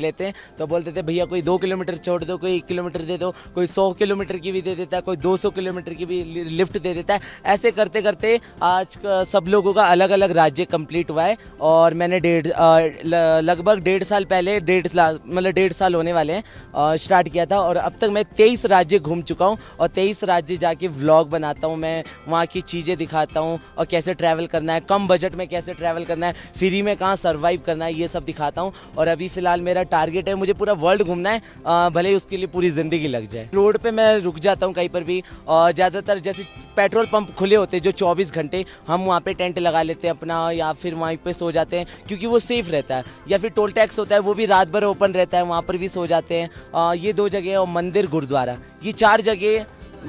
लेते हैं तो बोलते थे भैया कोई दो किलोमीटर छोड़ दो कोई एक किलोमीटर दे दो कोई सौ किलोमीटर की भी दे देता है कोई दो सौ किलोमीटर की भी लिफ्ट दे देता है ऐसे करते करते आज सब लोगों का अलग अलग राज्य कंप्लीट हुआ है और मैंने डेढ़ लगभग डेढ़ साल पहले डेढ़ मतलब डेढ़ साल होने वाले हैं स्टार्ट किया था और अब तक मैं तेईस राज्य घूम चुका हूँ और तेईस राज्य जाके व्लॉग बनाता हूँ मैं वहाँ की चीज़ें दिखाता हूँ और कैसे ट्रैवल करना है कम बजट में कैसे ट्रैवल करना है फ्री में कहाँ सर्वाइव करना है ये सब दिखाता हूँ और अभी फ़िलहाल मेरा मेरा टारगेट है मुझे पूरा वर्ल्ड घूमना है भले ही उसके लिए पूरी ज़िंदगी लग जाए रोड पे मैं रुक जाता हूँ कहीं पर भी और ज़्यादातर जैसे पेट्रोल पंप खुले होते हैं जो 24 घंटे हम वहाँ पे टेंट लगा लेते हैं अपना या फिर वहीं पे सो जाते हैं क्योंकि वो सेफ रहता है या फिर टोल टैक्स होता है वो भी रात भर ओपन रहता है वहाँ पर भी सो जाते हैं ये दो जगह और मंदिर गुरुद्वारा ये चार जगह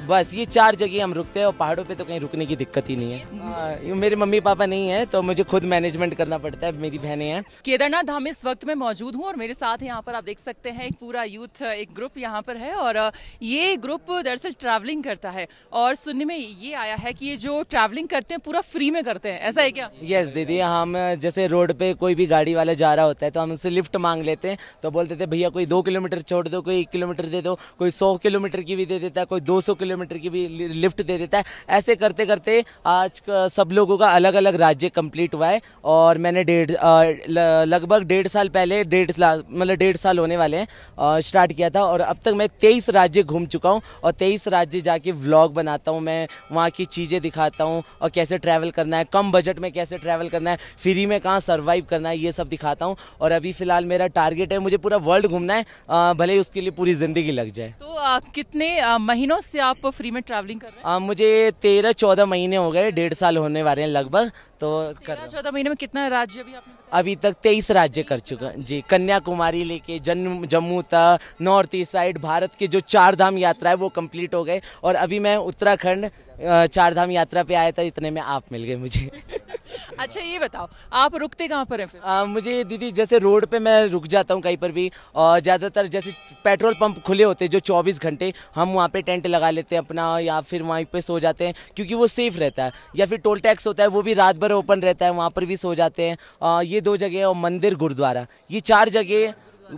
बस ये चार जगह हम रुकते हैं और पहाड़ों पे तो कहीं रुकने की दिक्कत ही नहीं है आ, हाँ। हाँ, मेरे मम्मी पापा नहीं है तो मुझे खुद मैनेजमेंट करना पड़ता है मेरी बहनें हैं केदारनाथ धाम इस वक्त में मौजूद हूँ और मेरे साथ यहाँ पर आप देख सकते हैं एक पूरा यूथ एक ग्रुप यहाँ पर है और ये ग्रुप दरअसल ट्रैवलिंग करता है और सुनने में ये आया है की ये जो ट्रैवलिंग करते हैं पूरा फ्री में करते हैं ऐसा है क्या यस दीदी हम जैसे रोड पे कोई भी गाड़ी वाला जा रहा होता है तो हम उससे लिफ्ट मांग लेते हैं तो बोलते थे भैया कोई दो किलोमीटर छोड़ दो कोई एक किलोमीटर दे दो कोई सौ किलोमीटर की भी दे देता है कोई दो सौ किलोमीटर की भी लिफ्ट दे देता है ऐसे करते करते आज सब लोगों का अलग अलग राज्य कंप्लीट हुआ है और मैंने डेढ़ लगभग डेढ़ साल पहले डेढ़ मतलब डेढ़ साल होने वाले हैं स्टार्ट किया था और अब तक मैं तेईस राज्य घूम चुका हूँ और तेईस राज्य जाके व्लॉग बनाता हूँ मैं वहाँ की चीज़ें दिखाता हूँ और कैसे ट्रैवल करना है कम बजट में कैसे ट्रैवल करना है फ्री में कहाँ सर्वाइव करना है ये सब दिखाता हूँ और अभी फिलहाल मेरा टारगेट है मुझे पूरा वर्ल्ड घूमना है भले ही उसके लिए पूरी ज़िंदगी लग जाए तो आ, कितने आ, महीनों से आप आप फ्री में ट्रैवलिंग कर रहे हैं आ, मुझे तेरह चौदह महीने हो गए डेढ़ साल होने वाले हैं लगभग तो कर चौदह महीने में कितना राज्य अभी आपने अभी तक तेईस राज्य कर चुका जी कन्याकुमारी लेके जन्म जम्मू तक नॉर्थ ईस्ट साइड भारत के जो चार धाम यात्रा है वो कंप्लीट हो गए और अभी मैं उत्तराखंड चार धाम यात्रा पे आया था इतने में आप मिल गए मुझे अच्छा ये बताओ आप रुकते कहाँ पर हैं फिर आ, मुझे दीदी जैसे रोड पे मैं रुक जाता हूँ कहीं पर भी और ज़्यादातर जैसे पेट्रोल पंप खुले होते हैं जो 24 घंटे हम वहाँ पे टेंट लगा लेते हैं अपना या फिर वहीं पे सो जाते हैं क्योंकि वो सेफ़ रहता है या फिर टोल टैक्स होता है वो भी रात भर ओपन रहता है वहाँ पर भी सो जाते हैं ये दो जगह है और मंदिर गुरुद्वारा ये चार जगह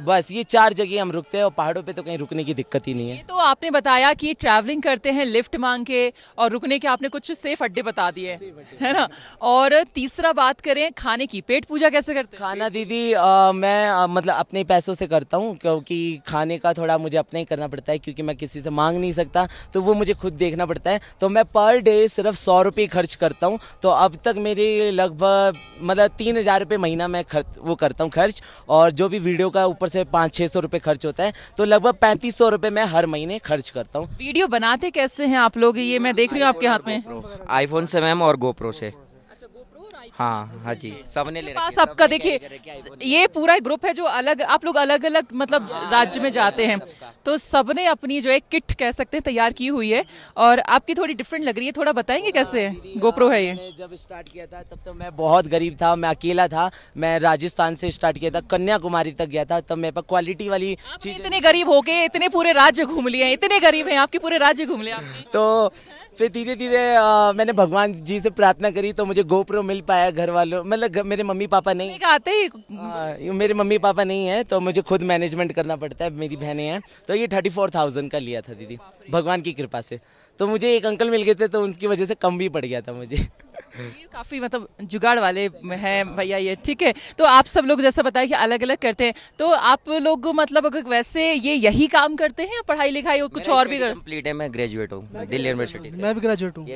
बस ये चार जगह हम रुकते हैं और पहाड़ों पे तो कहीं रुकने की दिक्कत ही नहीं है तो आपने बताया कि ट्रैवलिंग करते हैं लिफ्ट मांग के और रुकने के आपने कुछ सेफ अड्डे बता दिए है ना और तीसरा बात करें खाने की पेट पूजा कैसे करते खाना दीदी आ, मैं आ, मतलब अपने पैसों से करता हूँ क्योंकि खाने का थोड़ा मुझे अपना ही करना पड़ता है क्योंकि मैं किसी से मांग नहीं सकता तो वो मुझे खुद देखना पड़ता है तो मैं पर डे सिर्फ सौ रुपये खर्च करता हूँ तो अब तक मेरे लगभग मतलब तीन हजार रुपये महीना मैं वो करता हूँ खर्च और जो भी वीडियो का ऊपर से पाँच छह सौ रूपए खर्च होता है तो लगभग पैंतीस सौ रूपए मैं हर महीने खर्च करता हूँ वीडियो बनाते कैसे हैं आप लोग ये मैं देख रही हूँ आपके हाथ में आईफोन से मैम और गोप्रो से हाँ हाँ जी सबने ले पास आपका देखिए ये पूरा ग्रुप है जो अलग आप लोग अलग अलग मतलब हाँ, राज्य में जाते हैं तो सबने अपनी जो है किट कह सकते हैं तैयार की हुई है और आपकी थोड़ी डिफरेंट लग रही है थोड़ा बताएंगे हाँ, कैसे गोप्रो हाँ, है ये जब स्टार्ट किया था तब तो मैं बहुत गरीब था मैं अकेला था मैं राजस्थान से स्टार्ट किया था कन्याकुमारी तक गया था तब मेरे पास क्वालिटी वाली इतने गरीब हो गए इतने पूरे राज्य घूम लिए इतने गरीब है आपके पूरे राज्य घूम लिया तो फिर धीरे धीरे मैंने भगवान जी से प्रार्थना करी तो मुझे गोप्रो मिल पाया घर वालों मतलब मेरे मम्मी पापा नहीं आते ही आ, मेरे मम्मी पापा नहीं है तो मुझे खुद मैनेजमेंट करना पड़ता है मेरी बहनें हैं तो ये थर्टी फोर थाउजेंड का लिया था दीदी भगवान की कृपा से तो मुझे एक अंकल मिल गए थे तो उनकी वजह से कम भी पड़ गया था मुझे काफी मतलब जुगाड़ वाले हैं भैया ये ठीक है तो आप सब लोग जैसा बताया कि अलग अलग करते हैं तो आप लोग मतलब अगर वैसे ये यही काम करते हैं पढ़ाई लिखाई और कुछ और भी कंप्लीट है मैं ग्रेजुएट हूँ दिल्ली यूनिवर्सिटी मैं भी ग्रेजुएट हूँ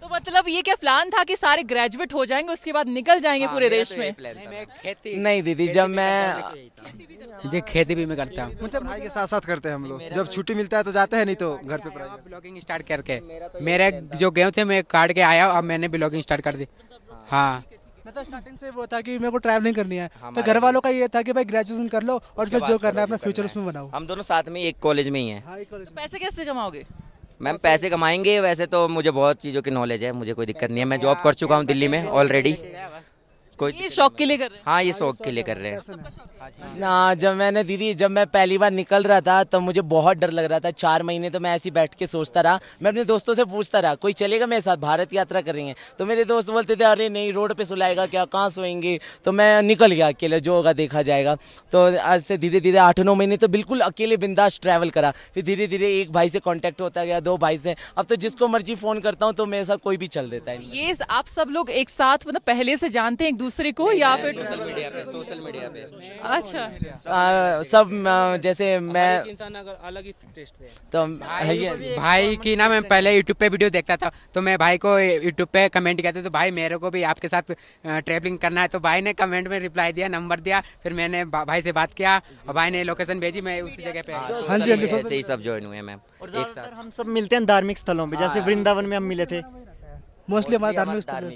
तो मतलब ये क्या प्लान था कि सारे ग्रेजुएट हो जाएंगे उसके बाद निकल जाएंगे हाँ, पूरे देश तो में नहीं दीदी जब मैं जी खेती भी मैं करता हूँ मतलब भाई के साथ साथ करते हैं हम लोग जब तो- छुट्टी मिलता है तो जाते हैं नहीं तो घर पे ब्लॉगिंग स्टार्ट तो करके मेरे जो गए थे मैं काट के आया अब मैंने ब्लॉगिंग स्टार्ट कर दी हाँ मतलब तो स्टार्टिंग से वो था कि मेरे को ट्रैवलिंग करनी है हाँ, तो घर वालों का ये था कि भाई ग्रेजुएशन कर लो और फिर जो करना है अपना फ्यूचर उसमें बनाओ हम दोनों साथ में एक कॉलेज में ही है हाँ, तो पैसे कैसे कमाओगे मैम पैसे कमाएंगे वैसे तो मुझे बहुत चीज़ों की नॉलेज है मुझे कोई दिक्कत नहीं है मैं जॉब कर चुका हूँ दिल्ली में ऑलरेडी कोई हाँ, ये शौक के लिए कर रहे हैं हाँ ये शौक के लिए कर रहे हैं ना जब मैंने दीदी जब मैं पहली बार निकल रहा था तब तो मुझे बहुत डर लग रहा था चार महीने तो मैं ऐसी बैठ के सोचता रहा मैं अपने दोस्तों से पूछता रहा कोई चलेगा मेरे साथ भारत यात्रा करेंगे तो मेरे दोस्त बोलते थे अरे नहीं रोड पे सुलाएगा क्या कहाँ सोएंगे तो मैं निकल गया अकेले जो होगा देखा जाएगा तो आज से धीरे धीरे आठ नौ महीने तो बिल्कुल अकेले बिंदास ट्रैवल करा फिर धीरे धीरे एक भाई से कॉन्टेक्ट होता गया दो भाई से अब तो जिसको मर्जी फ़ोन करता हूँ तो मेरे साथ कोई भी चल देता है ये आप सब लोग एक साथ मतलब पहले से जानते हैं दूसरे को या फिर सोशल मीडिया पे सोशल मीडिया पे अच्छा सब जैसे मैं इंसान अलग ही टेस्ट तो भाई की ना मैं पहले यूट्यूब पे वीडियो देखता था तो मैं भाई को यूट्यूब पे कमेंट किया था तो भाई मेरे को भी आपके साथ ट्रेवलिंग करना है तो भाई ने कमेंट में रिप्लाई दिया नंबर दिया फिर मैंने भाई से बात किया और भाई ने लोकेशन भेजी मैं उसी जगह पे हाँ जी हाँ जी सब ज्वाइन हुए मैम एक साथ हम सब मिलते हैं धार्मिक स्थलों पर जैसे हाँ। वृंदावन में हम मिले थे मोस्टली हमारे धार्मिक स्थल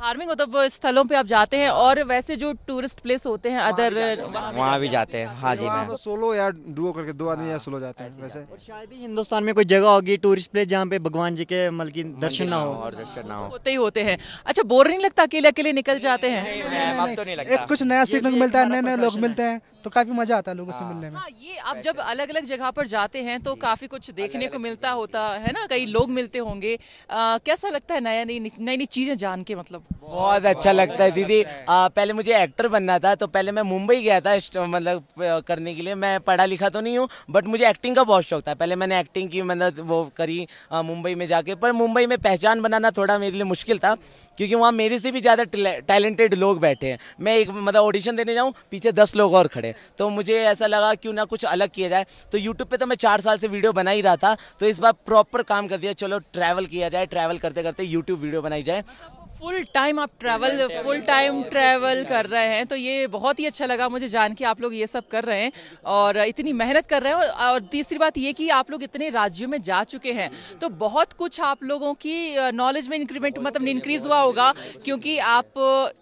धार्मिक मतलब स्थलों पे आप जाते हैं हाँ। और वैसे जो टूरिस्ट प्लेस होते हैं अदर वहाँ भी जाते हैं हाँ जी मैं सोलो तो या डुओ करके दो आदमी या सोलो हाँ। जाते हैं वैसे शायद ही हिंदुस्तान में कोई जगह होगी टूरिस्ट प्लेस जहाँ पे भगवान जी के मतलब दर्शन ना हो और दर्शन ना हो होते ही होते हैं अच्छा बोर नहीं लगता अकेले अकेले निकल जाते हैं तो कुछ नया सीखने को मिलता है नए नए लोग मिलते हैं तो काफी मजा आता है लोगों से हाँ। मिलने में हाँ, ये आप जब अलग अलग जगह पर जाते हैं तो काफी कुछ देखने को मिलता होता है ना कई लोग मिलते होंगे कैसा लगता है नया नई नई नई चीजें जान के मतलब बहुत अच्छा लगता है अच्छा दीदी पहले मुझे एक्टर बनना था तो पहले मैं मुंबई गया था मतलब करने के लिए मैं पढ़ा लिखा तो नहीं हूँ बट मुझे एक्टिंग का बहुत शौक था पहले मैंने एक्टिंग की मतलब वो करी मुंबई में जाके पर मुंबई में पहचान बनाना थोड़ा मेरे लिए मुश्किल था क्योंकि वहाँ मेरे से भी ज़्यादा टैलेंटेड लोग बैठे हैं मैं एक मतलब ऑडिशन देने जाऊँ पीछे दस लोग और खड़े तो मुझे ऐसा लगा क्यों ना कुछ अलग किया जाए तो यूट्यूब पर तो मैं चार साल से वीडियो बना ही रहा था तो इस बार प्रॉपर काम कर दिया चलो ट्रैवल किया जाए ट्रैवल करते करते यूट्यूब वीडियो बनाई जाए फुल टाइम आप ट्रैवल फुल टाइम ट्रैवल कर रहे हैं तो ये बहुत ही अच्छा लगा मुझे जान के आप लोग ये सब कर रहे हैं और इतनी मेहनत कर रहे हैं और तीसरी बात ये कि आप लोग इतने राज्यों में जा चुके हैं तो बहुत कुछ आप लोगों की नॉलेज में इंक्रीमेंट मतलब इंक्रीज हुआ होगा क्योंकि आप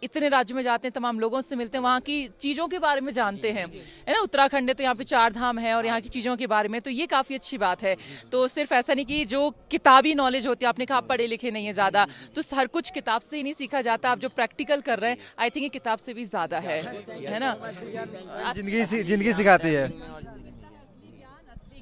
इतने राज्यों में जाते हैं तमाम लोगों से मिलते हैं वहाँ की चीज़ों के बारे में जानते हैं है ना उत्तराखंड है तो यहाँ पे चार धाम है और यहाँ की चीज़ों के बारे में तो ये काफ़ी अच्छी बात है तो सिर्फ ऐसा नहीं कि जो किताबी नॉलेज होती है आपने कहा पढ़े लिखे नहीं है ज़्यादा तो हर कुछ किताब से ही नहीं सीखा जाता आप जो प्रैक्टिकल कर रहे हैं आई थिंक ये किताब से भी ज़्यादा है है ना जिंदगी जिंदगी सिखाती है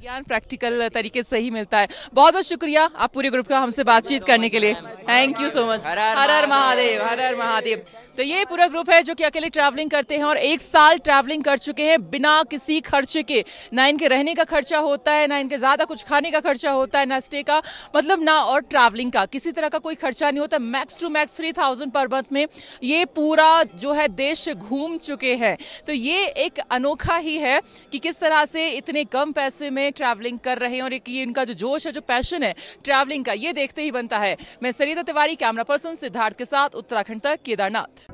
ज्ञान प्रैक्टिकल तरीके से ही मिलता है बहुत बहुत शुक्रिया आप पूरे ग्रुप का हमसे बातचीत करने के लिए थैंक यू सो मच हर हर महादेव हर हर महादेव तो ये पूरा ग्रुप है जो कि अकेले ट्रैवलिंग करते हैं और एक साल ट्रैवलिंग कर चुके हैं बिना किसी खर्चे के ना इनके रहने का खर्चा होता है ना इनके ज़्यादा कुछ खाने का खर्चा होता है ना स्टे का मतलब ना और ट्रैवलिंग का किसी तरह का कोई खर्चा नहीं होता max to max three thousand per month में ये पूरा जो है देश घूम चुके हैं तो ये एक अनोखा ही है कि किस तरह से इतने कम पैसे में ट्रैवलिंग कर रहे हैं और एक ये इनका जो जोश है जो पैशन है ट्रैवलिंग का ये देखते ही बनता है मैं सरिता तिवारी कैमरा पर्सन सिद्धार्थ के साथ उत्तराखंड तक केदारनाथ